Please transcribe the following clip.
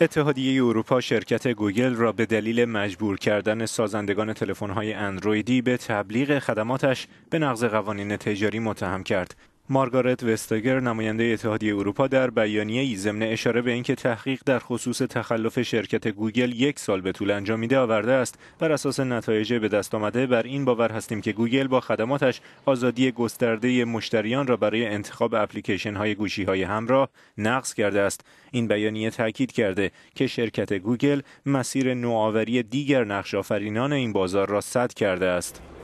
اتحادیه اروپا شرکت گوگل را به دلیل مجبور کردن سازندگان تلفن‌های اندرویدی به تبلیغ خدماتش به نقض قوانین تجاری متهم کرد. مارگارت وستاگر نماینده اتحادیه اروپا در بیانیه ای ضمن اشاره به اینکه تحقیق در خصوص تخلف شرکت گوگل یک سال به طول انجام آورده است بر اساس نتایج به دست آمده بر این باور هستیم که گوگل با خدماتش آزادی گسترده مشتریان را برای انتخاب اپلیکیشن های گوشی های همراه نقض کرده است این بیانیه تاکید کرده که شرکت گوگل مسیر نوآوری دیگر نقش این بازار را سد کرده است